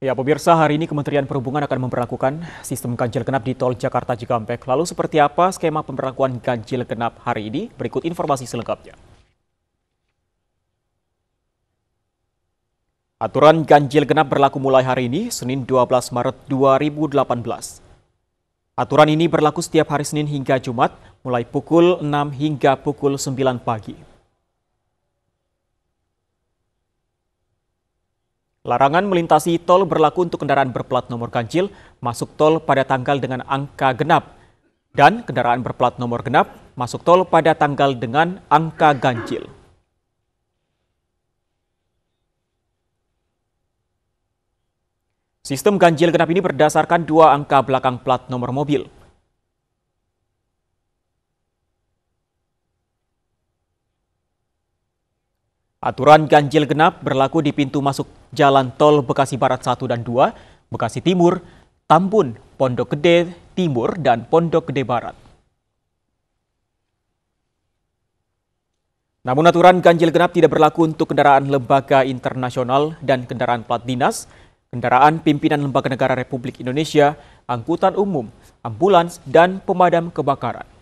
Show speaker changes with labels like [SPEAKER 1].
[SPEAKER 1] Ya, pemirsa, hari ini Kementerian Perhubungan akan memperlakukan sistem ganjil genap di Tol Jakarta Cikampek. Lalu seperti apa skema pemberlakuan ganjil genap hari ini? Berikut informasi selengkapnya. Aturan ganjil genap berlaku mulai hari ini, Senin 12 Maret 2018. Aturan ini berlaku setiap hari Senin hingga Jumat, mulai pukul 6 hingga pukul 9 pagi. Larangan melintasi tol berlaku untuk kendaraan berplat nomor ganjil masuk tol pada tanggal dengan angka genap dan kendaraan berplat nomor genap masuk tol pada tanggal dengan angka ganjil. Sistem ganjil genap ini berdasarkan dua angka belakang plat nomor mobil. Aturan ganjil genap berlaku di pintu masuk jalan tol Bekasi Barat 1 dan 2, Bekasi Timur, Tambun, Pondok Gede Timur, dan Pondok Gede Barat. Namun aturan ganjil genap tidak berlaku untuk kendaraan lembaga internasional dan kendaraan plat dinas, kendaraan pimpinan lembaga negara Republik Indonesia, angkutan umum, ambulans, dan pemadam kebakaran.